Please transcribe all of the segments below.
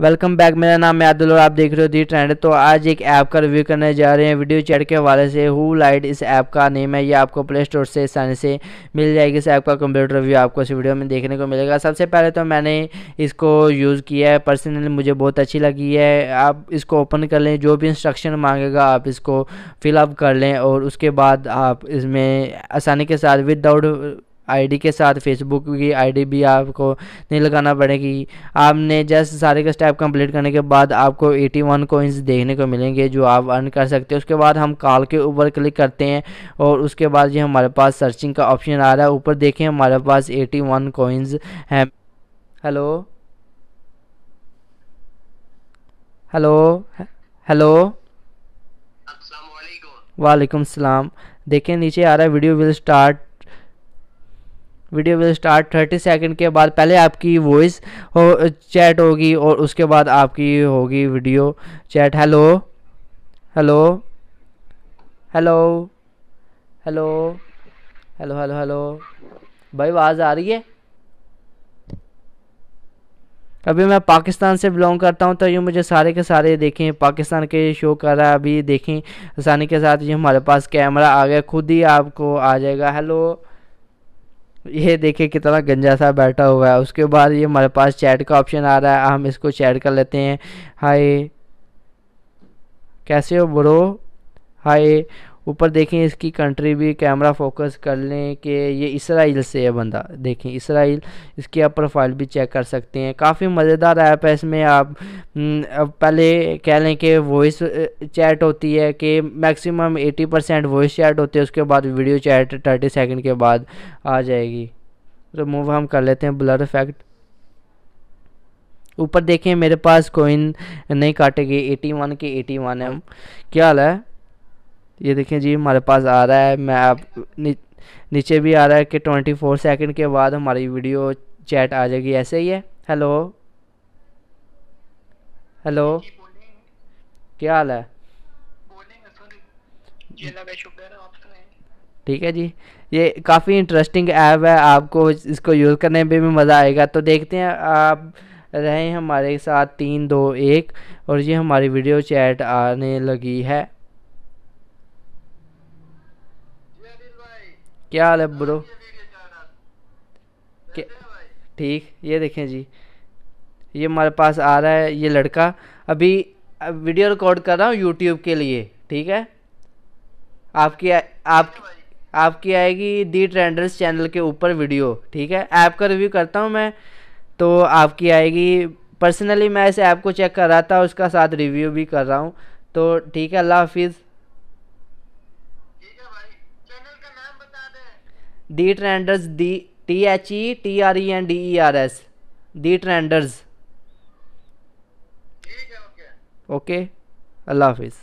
welcome back मेरा नाम है आदिल और आप देख रहे हो दी ट्रेंड तो आज एक ऐप का रिव्यू करने जा रहे हैं वीडियो चैट के हवाले से हु लाइट इस ऐप का नेम है ये आपको प्ले स्टोर से आसानी से मिल जाएगी इस ऐप का कंप्यूटर रिव्यू आपको इस वीडियो में देखने को मिलेगा सबसे पहले तो मैंने इसको यूज़ किया है पर्सनली मुझे बहुत अच्छी लगी है आप इसको ओपन कर लें जो भी इंस्ट्रक्शन मांगेगा आप इसको फिलअप कर लें और उसके बाद आप इसमें आसानी के साथ विदाउट आईडी के साथ फेसबुक की आईडी भी आपको नहीं लगाना पड़ेगी आपने जस्ट सारे का स्टेप कंप्लीट करने के बाद आपको 81 वन कोइंस देखने को मिलेंगे जो आप अर्न कर सकते हैं उसके बाद हम कॉल के ऊपर क्लिक करते हैं और उसके बाद ये हमारे पास सर्चिंग का ऑप्शन आ रहा है ऊपर देखें हमारे पास एटी वन कोइंस हैं हेलो हेलो हेलो वालेकुम सलाम देखें नीचे आ रहा है video will start video will start thirty second के बाद पहले आपकी वॉइस हो चैट होगी और उसके बाद आपकी होगी video chat hello hello hello hello hello hello hello भाई आवाज़ आ रही है अभी मैं पाकिस्तान से बिलोंग करता हूँ तो ये मुझे सारे के सारे देखें पाकिस्तान के शो कर रहा है अभी देखें आसानी के साथ ये हमारे पास कैमरा आ गया खुद ही आपको आ जाएगा हेलो ये देखिए कितना गंजा सा बैठा हुआ है उसके बाद ये हमारे पास चैट का ऑप्शन आ रहा है हम इसको चैट कर लेते हैं हाय कैसे हो ब्रो हाय ऊपर देखें इसकी कंट्री भी कैमरा फोकस कर लें कि ये इसराइल से है बंदा देखें इसराइल इसकी आप प्रोफाइल भी चेक कर सकते हैं काफ़ी मज़ेदार ऐप है इसमें आप हम्म, पहले कह लें कि वॉइस चैट होती है कि मैक्सिमम 80 परसेंट वॉइस चैट होती है उसके बाद वीडियो चैट 30 सेकंड के बाद आ जाएगी रिमूव तो हम कर लेते हैं ब्लर इफेक्ट ऊपर देखें मेरे पास कोइन नहीं काटेगी एटी वन के एटी वन है क्या हाल है ये देखें जी हमारे पास आ रहा है मैं आप नी, नीचे भी आ रहा है कि ट्वेंटी फोर सेकेंड के बाद हमारी वीडियो चैट आ जाएगी ऐसे ही है हेलो हेलो क्या हाल है ठीक है जी ये काफ़ी इंटरेस्टिंग ऐप है आपको इसको यूज़ करने में भी मज़ा आएगा तो देखते हैं आप रहें हमारे साथ तीन दो एक और ये हमारी वीडियो चैट आने लगी है क्या हाल है ब्रो ठीक ये देखें जी ये हमारे पास आ रहा है ये लड़का अभी वीडियो रिकॉर्ड कर रहा हूँ यूट्यूब के लिए ठीक है आपकी आप आपकी आएगी दी ट्रेंडर्स चैनल के ऊपर वीडियो ठीक है ऐप का रिव्यू करता हूँ मैं तो आपकी आएगी पर्सनली मैं इस ऐप को चेक कर रहा था उसका साथ रिव्यू भी कर रहा हूँ तो ठीक है अल्लाह हाफिज़ the trenders the T H E T R E and D E R S D the trenders okay Allah Hafiz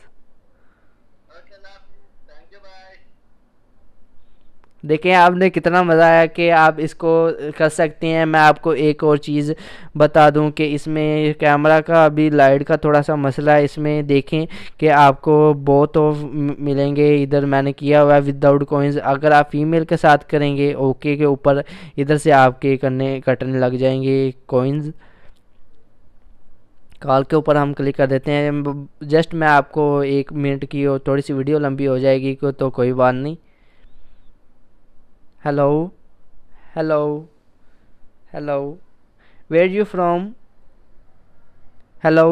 देखें आपने कितना मज़ा आया कि आप इसको कर सकते हैं मैं आपको एक और चीज़ बता दूं कि इसमें कैमरा का अभी लाइट का थोड़ा सा मसला है इसमें देखें कि आपको बहुत ऑफ मिलेंगे इधर मैंने किया हुआ है विदाउट कोइंस अगर आप फीमेल के साथ करेंगे ओके के ऊपर इधर से आपके करने कटने लग जाएंगे कोइंस कॉल के ऊपर हम क्लिक कर देते हैं जस्ट मैं आपको एक मिनट की और थोड़ी सी वीडियो लंबी हो जाएगी तो कोई बात नहीं hello hello hello where you from hello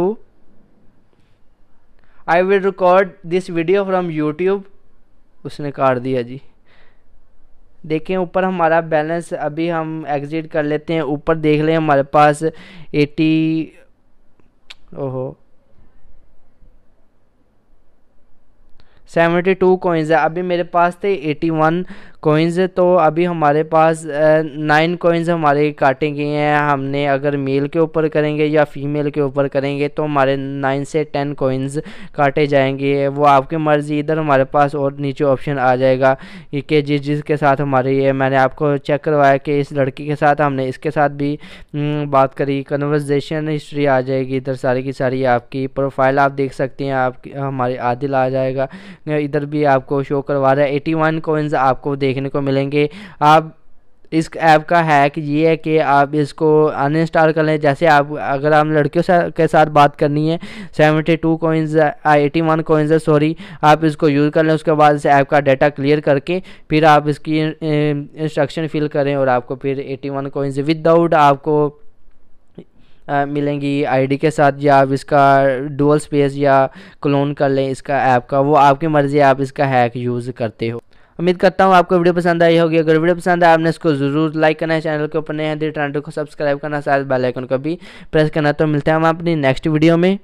I will record this video from YouTube उसने काट दिया जी देखें ऊपर हमारा बैलेंस अभी हम एग्ज़िट कर लेते हैं ऊपर देख लें हमारे पास एटी ओहो सेवेंटी टू कोइंस है अभी मेरे पास थे एटी वन कोइंस तो अभी हमारे पास नाइन कोइंस हमारे काटे गए हैं हमने अगर मेल के ऊपर करेंगे या फीमेल के ऊपर करेंगे तो हमारे नाइन से टेन कोइंस काटे जाएंगे वो आपकी मर्ज़ी इधर हमारे पास और नीचे ऑप्शन आ जाएगा कि जिस जिसके साथ हमारी ये मैंने आपको चेक करवाया कि इस लड़की के साथ हमने इसके साथ भी बात करी कन्वर्जेशन हिस्ट्री आ जाएगी इधर सारी की सारी आपकी प्रोफाइल आप देख सकते हैं आपकी हमारे आदिल आ जाएगा इधर भी आपको शो करवा रहा है एटी वन कोइंस आपको देखने को मिलेंगे आप इस ऐप का हैक ये है कि आप इसको अनइंस्टॉल कर लें जैसे आप अगर आप लड़कियों के साथ बात करनी है seventy two coins eighty one coins sorry आप इसको यूज़ कर लें उसके बाद इस ऐप का डाटा क्लियर करके फिर आप इसकी इंस्ट्रक्शन फिल करें और आपको फिर एटी वन कोइंस विदाउट आपको आ, मिलेंगी आईडी के साथ या आप इसका डुअल स्पेस या क्लोन कर लें इसका ऐप का वो आपकी मर्ज़ी आप इसका हैक यूज़ करते हो उम्मीद करता हूँ आपको वीडियो पसंद आई होगी अगर वीडियो पसंद आए आपने इसको जरूर लाइक करना है चैनल के ऊपर नए हैं ट्रांडो को सब्सक्राइब करना साथ बेल आइकन को भी प्रेस करना तो मिलते हैं हम अपनी नेक्स्ट वीडियो में